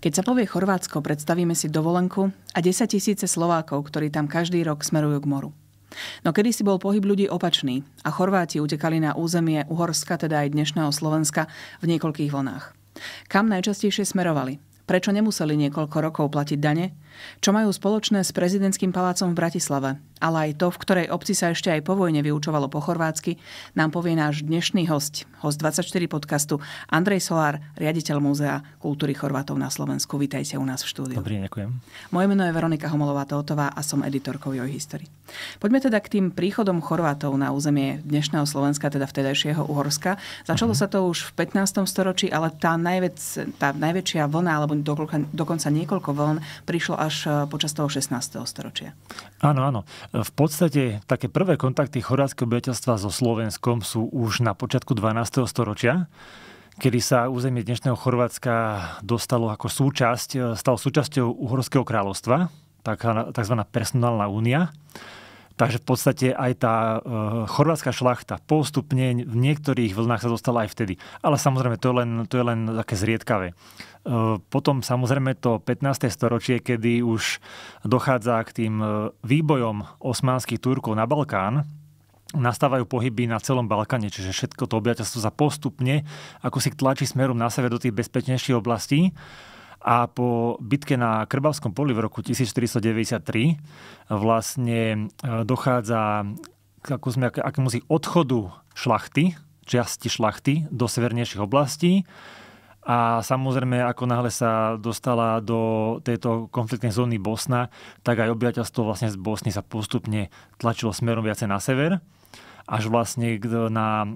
Keď sa povie Chorvátsko, predstavíme si dovolenku a 10 tisíce Slovákov, ktorí tam každý rok smerujú k moru. No kedy si bol pohyb ľudí opačný a Chorváti utekali na územie Uhorska, teda aj dnešného Slovenska, v niekoľkých vlnách. Kam najčastejšie smerovali? Prečo nemuseli niekoľko rokov platiť dane? Čo majú spoločné s prezidentským palácom v Bratislave ale aj to, v ktorej obci sa ešte aj po vojne vyučovalo po chorvátsky, nám povie náš dnešný host, host 24 podcastu, Andrej Solár, riaditeľ Múzea kultúry Chorvátov na Slovensku. Vítajte u nás v štúdiu. Dobrý, ďakujem. Moje meno je Veronika Homolová-Totová a som editorkou Joj History. Poďme teda k tým príchodom Chorvátov na územie dnešného Slovenska, teda vtedajšieho Uhorska. Začalo uh-huh. sa to už v 15. storočí, ale tá, najväč, tá najväčšia vlna, alebo dokonca niekoľko vln, prišlo až eh, počas toho 16. storočia. Áno, áno. V podstate také prvé kontakty chorátskeho obyvateľstva so Slovenskom sú už na počiatku 12. storočia kedy sa územie dnešného Chorvátska dostalo ako súčasť, stalo súčasťou Uhorského kráľovstva, tzv. personálna únia. Takže v podstate aj tá eh, chorvátska šlachta postupne v niektorých vlnách sa dostala aj vtedy. Ale samozrejme, to je len, to je len také zriedkavé. Eh, potom samozrejme to 15. storočie, kedy už dochádza k tým eh, výbojom osmanských Turkov na Balkán, nastávajú pohyby na celom Balkáne, čiže všetko to obyvateľstvo sa postupne ako si tlačí smerom na sever do tých bezpečnejších oblastí a po bitke na Krbavskom poli v roku 1493 vlastne e, dochádza k akémusi odchodu šlachty, časti šlachty do severnejších oblastí. A samozrejme, ako náhle sa dostala do tejto konfliktnej zóny Bosna, tak aj obyvateľstvo vlastne z Bosny sa postupne tlačilo smerom viacej na sever, až vlastne na e,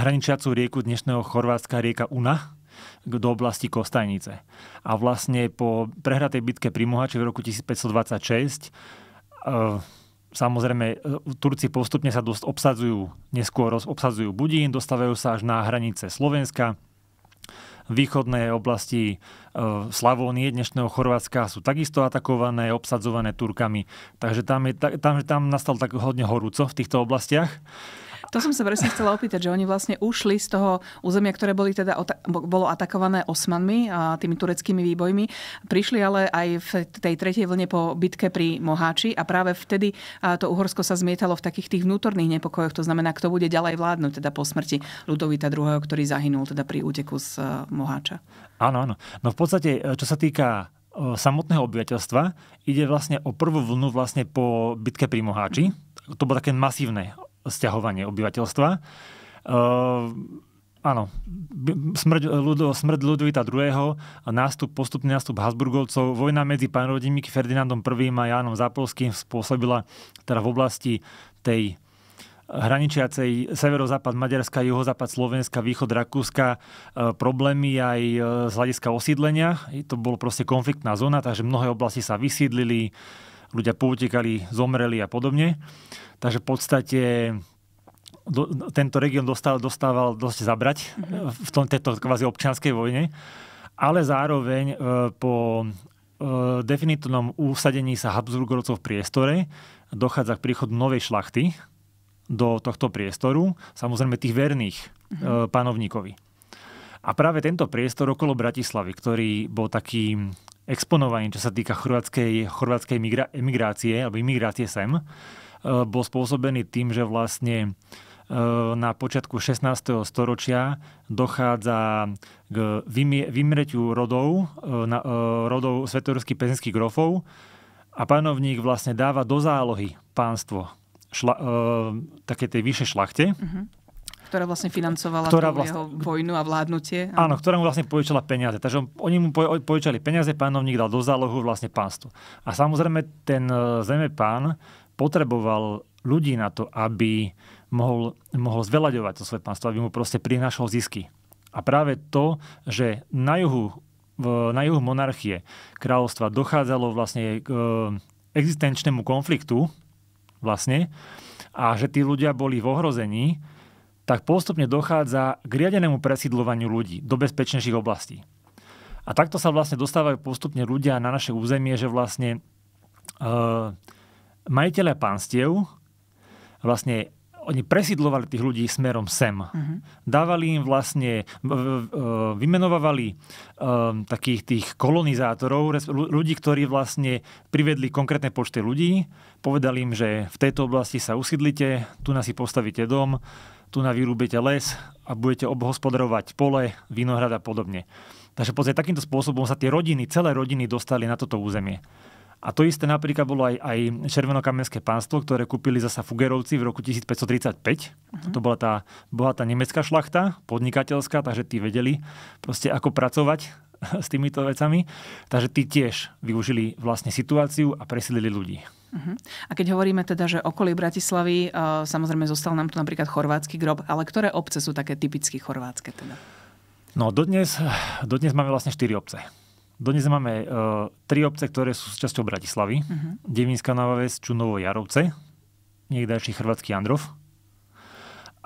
hraničiacu rieku dnešného Chorvátska rieka Una, do oblasti Kostajnice. A vlastne po prehratej bitke pri Mohači v roku 1526 eh, samozrejme eh, Turci postupne sa dosť obsadzujú, neskôr obsadzujú Budín, dostávajú sa až na hranice Slovenska, východné oblasti eh, Slavónie, dnešného Chorvátska sú takisto atakované, obsadzované Turkami. Takže tam, je, tam, tam nastal tak hodne horúco v týchto oblastiach. To som sa presne chcela opýtať, že oni vlastne ušli z toho územia, ktoré boli teda, bolo atakované osmanmi a tými tureckými výbojmi. Prišli ale aj v tej tretej vlne po bitke pri Moháči a práve vtedy to Uhorsko sa zmietalo v takých tých vnútorných nepokojoch. To znamená, kto bude ďalej vládnuť teda po smrti Ludovita II., ktorý zahynul teda pri úteku z e, Moháča. Áno, áno. No v podstate, e, čo sa týka e, samotného obyvateľstva ide vlastne o prvú vlnu vlastne po bitke pri Moháči. To bolo také masívne stiahovanie obyvateľstva. Uh, áno, smrť, Ludo, eh, smrť Ludvita II, nástup, postupný nástup Habsburgovcov, vojna medzi panrodními Ferdinandom I a Jánom Zápolským spôsobila teda v oblasti tej hraničiacej severozápad Maďarska, juhozápad Slovenska, východ Rakúska eh, problémy aj eh, z hľadiska osídlenia. To bolo proste konfliktná zóna, takže mnohé oblasti sa vysídlili, ľudia poutekali, zomreli a podobne. Takže v podstate do, tento región dostal, dostával dosť zabrať v tom, tejto kvázi občianskej vojne, ale zároveň e, po e, definitívnom usadení sa Habsburgovcov v priestore dochádza k príchodu novej šlachty do tohto priestoru, samozrejme tých verných uh-huh. panovníkovi. A práve tento priestor okolo Bratislavy, ktorý bol taký exponovaním, čo sa týka chorvátskej, chorvátskej migra- emigrácie alebo imigrácie sem, e, bol spôsobený tým, že vlastne e, na počiatku 16. storočia dochádza k vymreťu rodov, e, rodov svetorských pezinských grofov a panovník vlastne dáva do zálohy pánstvo šla, také tej vyššej šlachte. Uh-huh ktorá vlastne financovala ktorá vlastne, jeho vojnu a vládnutie. Áno, ktorá mu vlastne požičala peniaze. Takže on, oni mu požičali peniaze, pánovník dal do zálohu vlastne pánstvo. A samozrejme ten e, zemepán potreboval ľudí na to, aby mohol, mohol zvelaďovať to svoje pánstvo, aby mu proste prinášal zisky. A práve to, že na juhu, na juhu monarchie kráľovstva dochádzalo vlastne k e, existenčnému konfliktu vlastne a že tí ľudia boli v ohrození, tak postupne dochádza k riadenému presídlovaniu ľudí do bezpečnejších oblastí. A takto sa vlastne dostávajú postupne ľudia na naše územie, že vlastne e, majiteľe pánstiev vlastne oni presidlovali tých ľudí smerom sem. Uh-huh. Dávali im vlastne, e, vymenovali e, takých tých kolonizátorov, ľudí, ktorí vlastne privedli konkrétne počty ľudí, povedali im, že v tejto oblasti sa usídlite, tu nás si postavíte dom, tu na vyrúbete les a budete obhospodarovať pole, vinohrad a podobne. Takže pozrieť, takýmto spôsobom sa tie rodiny, celé rodiny dostali na toto územie. A to isté napríklad bolo aj, aj Červenokamenské pánstvo, ktoré kúpili zasa Fugerovci v roku 1535. Uh-huh. Mhm. To bola tá bohatá nemecká šlachta, podnikateľská, takže tí vedeli proste ako pracovať s týmito vecami. Takže tí tiež využili vlastne situáciu a presilili ľudí. Mhm. A keď hovoríme teda, že okolí Bratislavy, eh, samozrejme zostal nám tu napríklad chorvátsky grob, ale ktoré obce sú také typicky chorvátske teda? No dodnes, dodnes máme vlastne 4 obce. Dodnes máme uh, tri obce, ktoré sú súčasťou Bratislavy. Uh-huh. Devinská Navaves, Čunovo, Jarovce, niekdajší chorvátsky Androv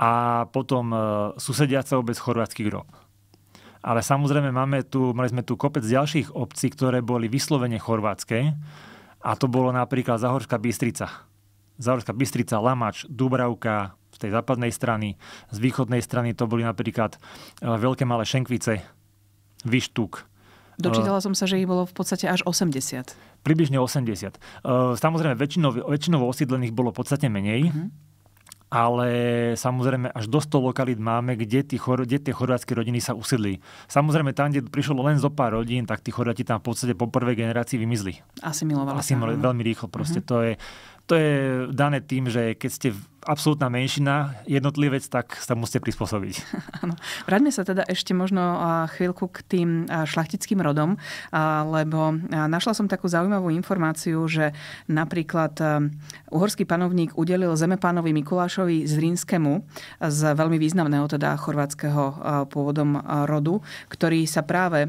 a potom uh, eh, susediaca obec chorvátsky grob. Ale samozrejme máme tu, mali sme tu kopec ďalších obcí, ktoré boli vyslovene chorvátske a to bolo napríklad Zahorská Bystrica. Zahorská Bystrica, Lamač, Dubravka z tej západnej strany, z východnej strany to boli napríklad e, veľké malé Šenkvice, Vyštuk. Dočítala e, som sa, že ich bolo v podstate až 80. Približne 80. E, samozrejme, väčšinovo, osídlených bolo podstate menej. Mm-hmm ale samozrejme až do 100 lokalít máme, kde, tí, kde tie chorvátske rodiny sa usiedli. Samozrejme tam, kde prišlo len zo pár rodín, tak tí Chorváti tam v podstate po prvej generácii vymizli. Asimilovali. Asimilovali veľmi rýchlo. Proste. Uh-huh. To, je, to je dané tým, že keď ste absolútna menšina, jednotlivec, tak sa musíte prispôsobiť. Áno. Vráťme sa teda ešte možno chvíľku k tým šlachtickým rodom, lebo našla som takú zaujímavú informáciu, že napríklad uhorský panovník udelil zemepánovi Mikulášovi z Rínskemu, z veľmi významného teda chorvátskeho pôvodom rodu, ktorý sa práve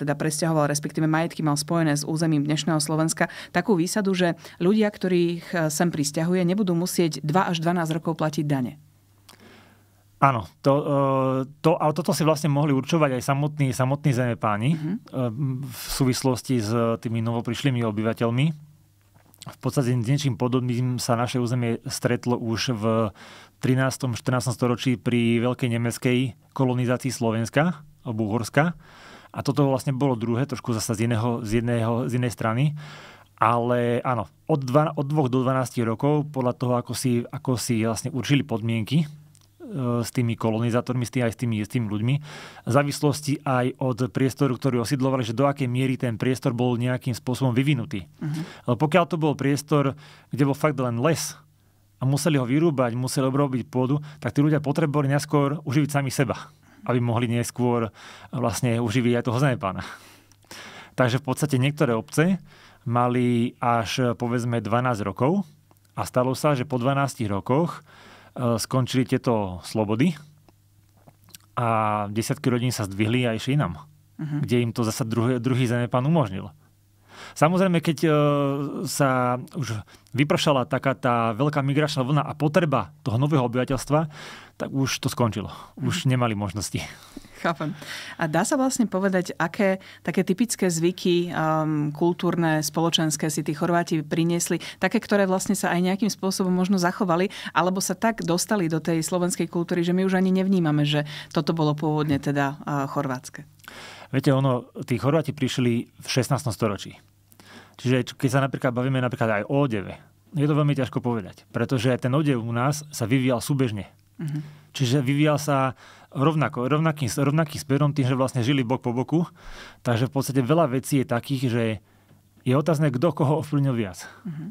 teda presťahoval, respektíve majetky mal spojené s územím dnešného Slovenska, takú výsadu, že ľudia, ktorých sem pristahuje, nebudú musieť dva až až 12 rokov platiť dane. Áno, to, e, to, ale toto si vlastne mohli určovať aj samotní, samotní zemepáni mm-hmm. v súvislosti s tými novoprišlými obyvateľmi. V podstate s niečím podobným sa naše územie stretlo už v 13. 14. storočí pri veľkej nemeckej kolonizácii Slovenska alebo Uhorska. A toto vlastne bolo druhé, trošku zase z, jedného, z, jedného, z inej strany. Ale áno, od, dva, od 2 do 12 rokov, podľa toho, ako si, ako si vlastne určili podmienky e, s tými kolonizátormi, s tými, aj s tými, s tými ľuďmi, v závislosti aj od priestoru, ktorý osidlovali, že do akej miery ten priestor bol nejakým spôsobom vyvinutý. Uh-huh. Lebo pokiaľ to bol priestor, kde bol fakt len les a museli ho vyrúbať, museli obrobiť pôdu, tak tí ľudia potrebovali neskôr uživiť sami seba, aby mohli neskôr vlastne uživiť aj toho zemepána. Takže v podstate niektoré obce mali až povedzme 12 rokov a stalo sa, že po 12 rokoch e, skončili tieto slobody a desiatky rodín sa zdvihli a išli inam, uh-huh. kde im to zasa druhý, druhý zemepán umožnil. Samozrejme, keď e, sa už vypršala taká tá veľká migračná vlna a potreba toho nového obyvateľstva, tak už to skončilo. Už mhm. nemali možnosti. Chápem. A dá sa vlastne povedať, aké také typické zvyky um, kultúrne, spoločenské si tí Chorváti priniesli, také, ktoré vlastne sa aj nejakým spôsobom možno zachovali, alebo sa tak dostali do tej slovenskej kultúry, že my už ani nevnímame, že toto bolo pôvodne teda uh, chorvátske. Viete, ono, tí Chorváti prišli v 16. storočí. Čiže keď sa napríklad bavíme napríklad aj o odeve, je to veľmi ťažko povedať, pretože ten odev u nás sa vyvíjal súbežne. Mm-hmm. Čiže vyvíjal sa rovnako, rovnakým, rovnakým smerom tým, že vlastne žili bok po boku. Takže v podstate veľa vecí je takých, že je otázne, kto koho ovplyvnil viac. Mm-hmm.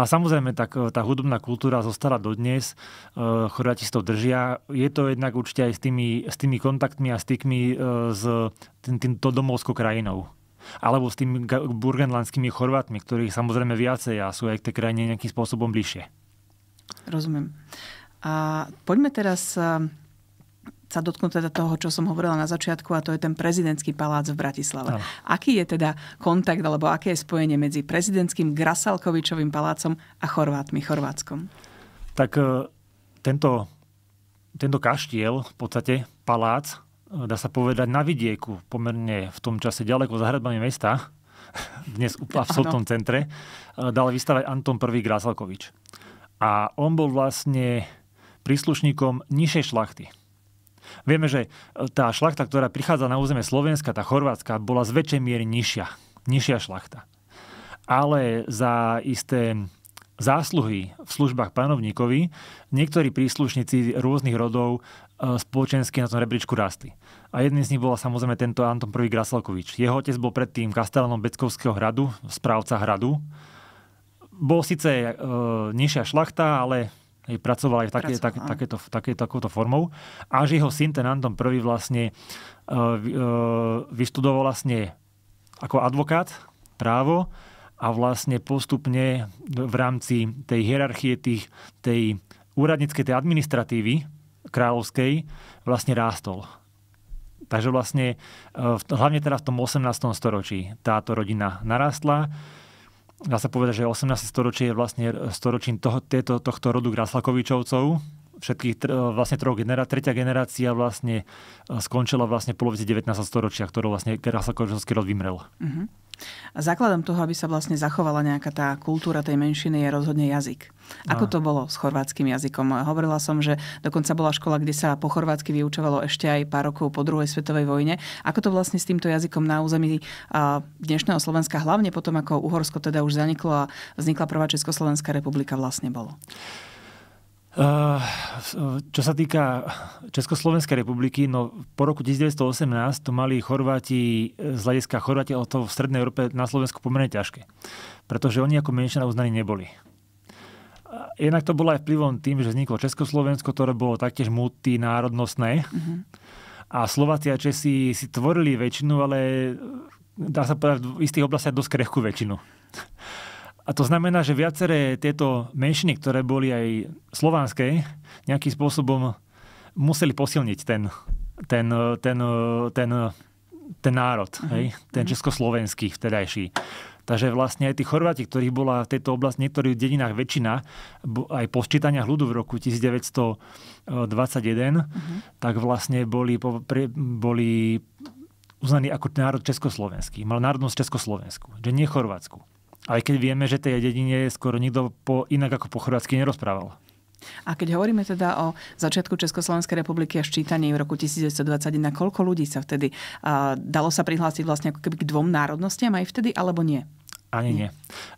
A samozrejme, tak, tá hudobná kultúra zostala dodnes, e, Chorváti si to držia. Je to jednak určite aj s tými, s tými kontaktmi a stykmi e, s tým, týmto domovskou krajinou alebo s tými burgenlandskými Chorvátmi, ktorých samozrejme viacej a sú aj k tej krajine nejakým spôsobom bližšie. Rozumiem. A poďme teraz eh, sa dotknúť teda toho, čo som hovorila na začiatku, a to je ten prezidentský palác v Bratislave. Ano. Aký je teda kontakt, alebo aké je spojenie medzi prezidentským Grasalkovičovým palácom a Chorvátmi, Chorvátskom? Tak eh, tento, tento kaštiel, v podstate palác, eh, dá sa povedať na vidieku, pomerne v tom čase ďaleko za hradbami mesta, dnes v absolútnom centre, dal vystavať Anton I. Grasalkovič. A on bol vlastne príslušníkom nižšej šlachty. Vieme, že e, tá šlachta, ktorá prichádza na územie Slovenska, tá chorvátska, bola z väčšej miery nižšia. Nižšia šlachta. Ale za isté zásluhy v službách panovníkovi, niektorí príslušníci rôznych rodov e, spoločensky na tom rebríčku rastli. A jedným z nich bol samozrejme tento Anton I. Grasalkovič. Jeho otec bol predtým kastelánom Beckovského hradu, správca hradu. Bol síce e, nižšia šlachta, ale Hej, pracoval aj v také, pracoval, tak, takéto, také, takouto formou. Až jeho syn, ten Anton I, vlastne e, e, vyštudoval vlastne ako advokát právo a vlastne postupne v rámci tej hierarchie tých, tej úradníckej, tej administratívy kráľovskej vlastne rástol. Takže vlastne e, hlavne teraz v tom 18. storočí táto rodina narastla dá sa povedať, že 18. storočie je vlastne storočím toho, tieto, tohto rodu Graslakovičovcov. Všetkých e, vlastne troch generá- tretia generácia vlastne e, skončila vlastne polovici 19. storočia, ktorou vlastne Graslakovičovský rod vymrel. Uh-huh. Základom toho, aby sa vlastne zachovala nejaká tá kultúra tej menšiny, je rozhodne jazyk. Ako no. to bolo s chorvátskym jazykom? Hovorila som, že dokonca bola škola, kde sa po chorvátsky vyučovalo ešte aj pár rokov po druhej svetovej vojne. Ako to vlastne s týmto jazykom na území dnešného Slovenska, hlavne potom ako Uhorsko teda už zaniklo a vznikla prvá Československá republika vlastne bolo? Eh, čo sa týka Československej republiky, no po roku 1918 to mali Chorváti, eh, z hľadiska Chorváti, o to v Strednej Európe na Slovensku pomerne ťažké. Pretože oni ako menšina uznaní neboli. Eh, jednak to bolo aj vplyvom tým, že vzniklo Československo, ktoré bolo taktiež multinárodnostné. Mm-hmm. A Slováci a Česi si tvorili väčšinu, ale dá sa povedať v istých oblastiach dosť krehkú väčšinu. A to znamená, že viaceré tieto menšiny, ktoré boli aj slovanské, nejakým spôsobom museli posilniť ten, ten, ten, ten, ten národ, uh-huh. hej? ten mhm. československý vtedajší. Takže vlastne aj tí Chorváti, ktorých bola v tejto oblasti, niektorých dedinách väčšina, aj po sčítaniach ľudu v roku 1921, uh-huh. Mhm. tak vlastne boli, boli uznaní ako národ československý. Mal národnosť Československu, že nie Chorvátsku. Aj keď vieme, že tej dedine skoro nikto po, inak ako po chorvátsky nerozprával. A keď hovoríme teda o začiatku Československej republiky a ščítaní v roku 1921, koľko ľudí sa vtedy a dalo sa prihlásiť vlastne ako keby k dvom národnostiam aj vtedy, alebo nie? Ani nie. nie.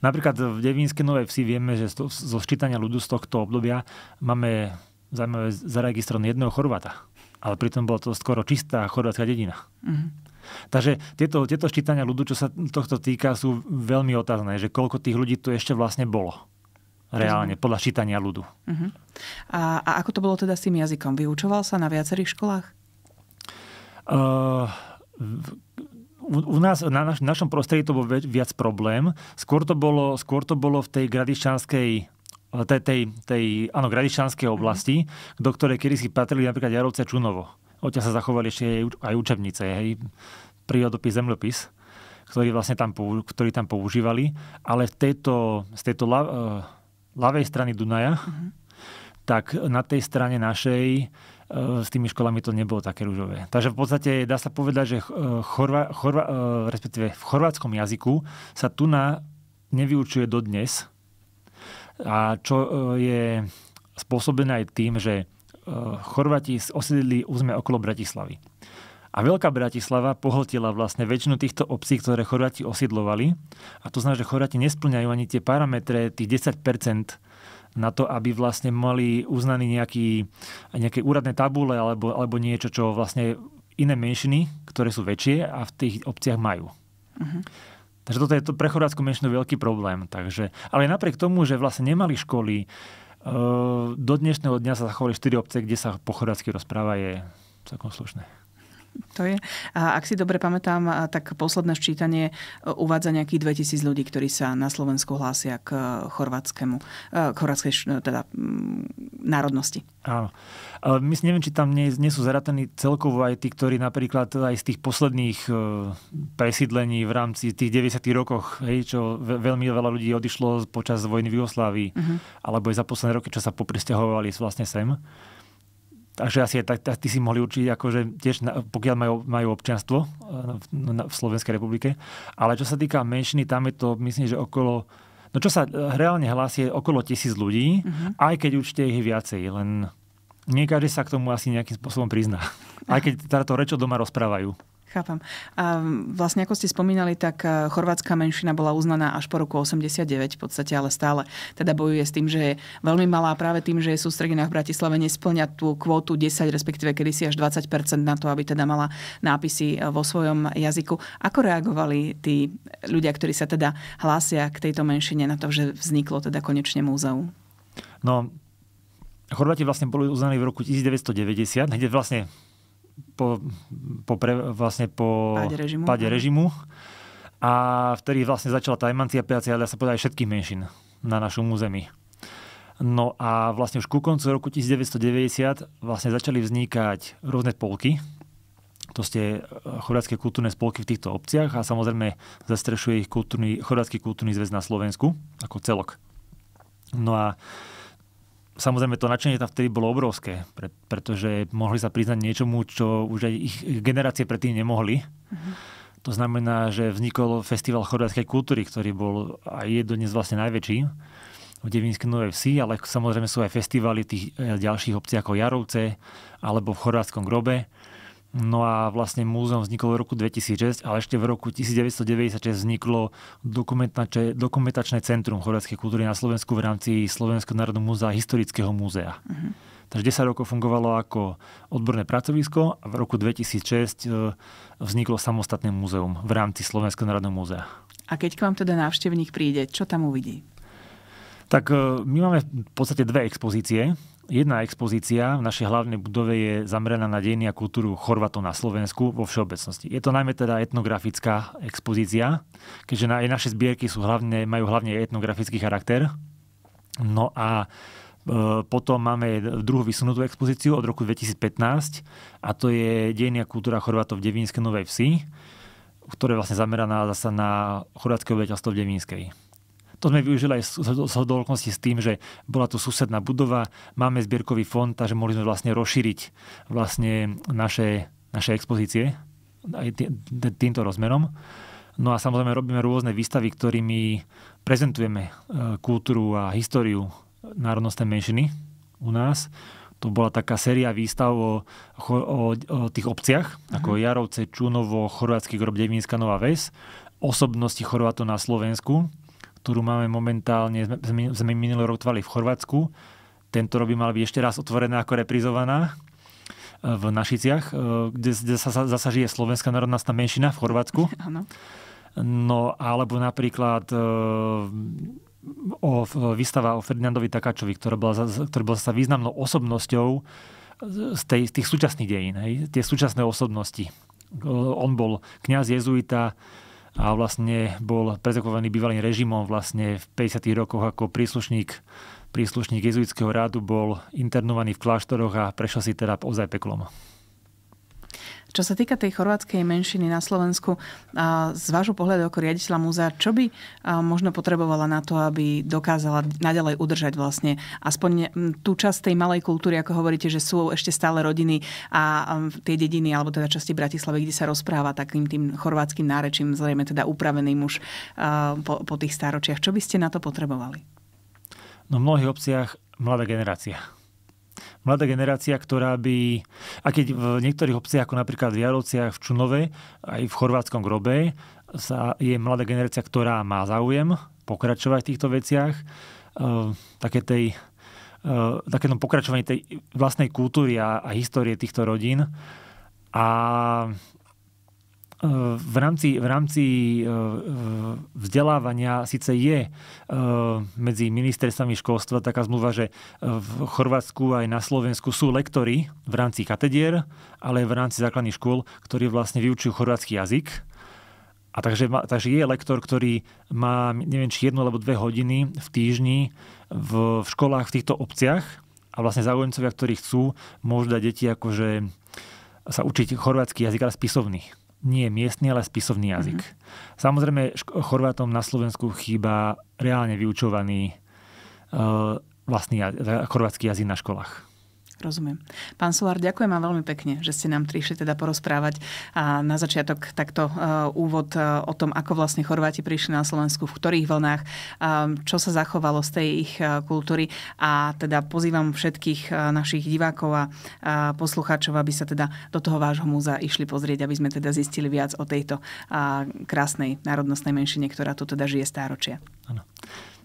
Napríklad v Devínskej Novej Vsi vieme, že zo ščítania ľudu z tohto obdobia máme zaujímavé zaregistrované jedného Chorváta. Ale pritom bola to skoro čistá chorvátska dedina. Mm-hmm. Takže tieto, tieto ščítania ľudu, čo sa tohto týka, sú veľmi otázne, že koľko tých ľudí tu ešte vlastne bolo. Reálne, podľa ščítania ľudu. Uh-huh. A, a ako to bolo teda s tým jazykom? Vyučoval sa na viacerých školách? Uh, v, u, u nás, na naš, našom prostredí to bol viac problém. Skôr to bolo, skôr to bolo v tej gradišťanskej tej, tej, tej áno, oblasti, uh-huh. do ktorej kedy si patrili napríklad Jarovce Čunovo odtiaľ sa zachovali ešte aj učebnice, hej, prírodopis, zemlopis, ktorý vlastne tam, ktorý tam používali. Ale v tejto, z tejto la, e, ľavej strany Dunaja, mm-hmm. tak na tej strane našej e, s tými školami to nebolo také rúžové. Takže v podstate dá sa povedať, že e, chorva, chorva, respektíve v chorvátskom jazyku sa tu na nevyučuje dodnes. A čo je spôsobené aj tým, že Eh, Chorvati osiedli územie okolo Bratislavy. A Veľká Bratislava pohltila vlastne väčšinu týchto obcí, ktoré Chorvati osiedlovali. A to znamená, že Chorvati nesplňajú ani tie parametre, tých 10 na to, aby vlastne mali uznaný nejaký, nejaké úradné tabule alebo, alebo niečo, čo vlastne iné menšiny, ktoré sú väčšie a v tých obciach majú. Uh-huh. Takže toto je to pre chorvátsku menšinu veľký problém. Takže, ale napriek tomu, že vlastne nemali školy, Ehm, do dnešného dňa sa zachovali 4 obce, kde sa po chorvátsky rozpráva je celkom slušné. To je. A ak si dobre pamätám, tak posledné ščítanie e, uvádza nejakých 2000 ľudí, ktorí sa na Slovensku hlásia k e, chorvátskému, e, k chorvátskej teda, mm, národnosti. Áno. My si neviem, či tam nie, nie sú zaratení celkovo aj tí, ktorí napríklad aj z tých posledných presídlení v rámci tých 90. rokoch, hej, čo veľmi veľa ľudí odišlo počas vojny v Jugoslávii, uh-huh. alebo aj za posledné roky, čo sa popristahovali vlastne sem. Takže asi aj tak, tak ty si mohli určiť, akože tiež, pokiaľ majú, majú občianstvo v, eh, v Slovenskej republike. Ale čo sa týka menšiny, tam je to, myslím, že okolo... No čo sa eh, reálne hlási, je okolo tisíc ľudí, uh-huh. aj keď určite ich je viacej, len nie každý sa k tomu asi nejakým spôsobom prizná. Aj keď táto reč doma rozprávajú. Chápam. A vlastne ako ste spomínali, tak e, chorvátska menšina bola uznaná až po roku 89 v podstate, ale stále teda bojuje s tým, že je veľmi malá práve tým, že je sústredená v Bratislave, nesplňa tú kvótu 10, respektíve kedysi až 20 na to, aby teda mala nápisy e, vo svojom jazyku. Ako reagovali tí ľudia, ktorí sa teda hlásia k tejto menšine na to, že vzniklo teda konečne múzeum? No, Chorváti vlastne boli uznaní v roku 1990, kde vlastne po, po, pre, vlastne po páde režimu. Páde režimu. A vtedy vlastne začala tá emancipácia, ale sa povedať, všetkých menšin na našom území. No a vlastne už ku koncu roku 1990 vlastne začali vznikať rôzne spolky. to ste e, chorvátske kultúrne spolky v týchto obciach a samozrejme zastrešuje ich kultúrny, chorvátsky kultúrny zväz na Slovensku ako celok. No a samozrejme to nadšenie tam vtedy bolo obrovské, pre, pretože mohli sa priznať niečomu, čo už aj ich generácie predtým nemohli. Uh-huh. To znamená, že vznikol festival chorvátskej kultúry, ktorý bol aj je dodnes vlastne najväčší v Devinskej Novej Vsi, ale samozrejme sú aj festivály v tých e, ďalších obciach ako Jarovce alebo v Chorvátskom grobe. No a vlastne múzeum vzniklo v roku 2006, ale ešte v roku 1996 vzniklo dokumentačné centrum chorvátskej kultúry na Slovensku v rámci Slovenského národného múzea historického múzea. Uh-huh. Takže 10 rokov fungovalo ako odborné pracovisko a v roku 2006 e, vzniklo samostatné múzeum v rámci Slovenského národného múzea. A keď k vám teda návštevník príde, čo tam uvidí? Tak e, my máme v podstate dve expozície Jedna expozícia v našej hlavnej budove je zameraná na dejiny a kultúru Chorvatov na Slovensku vo všeobecnosti. Je to najmä teda etnografická expozícia, keďže na, naše zbierky sú hlavne, majú hlavne etnografický charakter. No a e, potom máme druhú vysunutú expozíciu od roku 2015 a to je Dejiny a kultúra Chorvato v Devínskej Novej Vsi, ktoré vlastne zameraná zasa na chorvátske obyvateľstvo v Devínskej. To sme využili aj z hodolkosti s tým, že bola tu susedná budova, máme zbierkový fond, takže mohli sme vlastne rozšíriť vlastne naše, naše expozície aj týmto rozmerom. No a samozrejme robíme rôzne výstavy, ktorými prezentujeme e, kultúru a históriu národnostnej menšiny u nás. To bola taká séria výstav o, o, o tých obciach, uh-huh. ako mhm. Jarovce, Čunovo, Chorvátsky grob, Devinská, Nová Ves, osobnosti Chorvátov na Slovensku ktorú máme momentálne, sme minulý rok tvali v Chorvátsku. Tento rok by mal byť ešte raz otvorená ako reprizovaná eh, v Našiciach, eh, kde, sa zasa žije slovenská národná menšina v Chorvátsku. No alebo napríklad eh, o, výstava o Ferdinandovi Takáčovi, ktorá bola, ktorý bol sa významnou osobnosťou z, tej, z tých súčasných dejín, hej, tie súčasné osobnosti. On bol kňaz jezuita, a vlastne bol prezakovaný bývalým režimom vlastne v 50. rokoch ako príslušník príslušník jezuitského rádu bol internovaný v kláštoroch a prešiel si teda ozaj peklom. Čo sa týka tej chorvátskej menšiny na Slovensku, z vášho pohľadu ako riaditeľa múzea, čo by možno potrebovala na to, aby dokázala naďalej udržať vlastne aspoň tú časť tej malej kultúry, ako hovoríte, že sú ešte stále rodiny a tie dediny, alebo teda časti Bratislavy, kde sa rozpráva takým tým chorvátským nárečím, zrejme teda upraveným už po, po tých stáročiach. Čo by ste na to potrebovali? No v mnohých obciach mladá generácia mladá generácia, ktorá by... A keď v niektorých obciach, ako napríklad v Jarovciach, v Čunove, aj v chorvátskom grobe, sa je mladá generácia, ktorá má záujem pokračovať v týchto veciach, eh, také tej eh, takéto no pokračovanie tej vlastnej kultúry a, a histórie týchto rodín. A v rámci, v rámci e, e, vzdelávania síce je e, medzi ministerstvami školstva taká zmluva, že v Chorvátsku aj na Slovensku sú lektory v rámci katedier, ale aj v rámci základných škôl, ktorí vlastne vyučujú chorvátsky jazyk. A takže, takže je lektor, ktorý má, neviem, či jednu alebo dve hodiny v týždni v, v školách v týchto obciach a vlastne záujemcovia, ktorí chcú, môžu dať deti akože sa učiť chorvátsky jazyk, ale spisovný nie miestny, ale spisovný mhm. jazyk. Mm-hmm. Samozrejme, Chorvátom na Slovensku chýba reálne vyučovaný uh, vlastný chorvátsky jazyk na školách. Rozumiem. Pán Solár, ďakujem vám veľmi pekne, že ste nám prišli teda porozprávať a na začiatok takto e, úvod e, o tom, ako vlastne Chorváti prišli na Slovensku, v ktorých vlnách, e, čo sa zachovalo z tej ich kultúry a teda pozývam všetkých našich divákov a poslucháčov, aby sa teda do toho vášho múzea išli pozrieť, aby sme teda zistili viac o tejto krásnej národnostnej menšine, ktorá tu teda žije stáročia. Áno.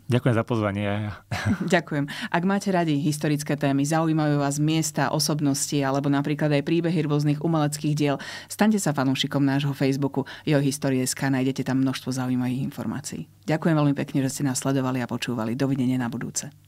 Ďakujem za pozvanie. Ďakujem. Ak máte radi historické témy, zaujímajú vás miesta, osobnosti alebo napríklad aj príbehy rôznych umeleckých diel, staňte sa fanúšikom nášho Facebooku Jeho SK nájdete tam množstvo zaujímavých informácií. Ďakujem veľmi pekne, že ste nás sledovali a počúvali. Dovidenia na budúce.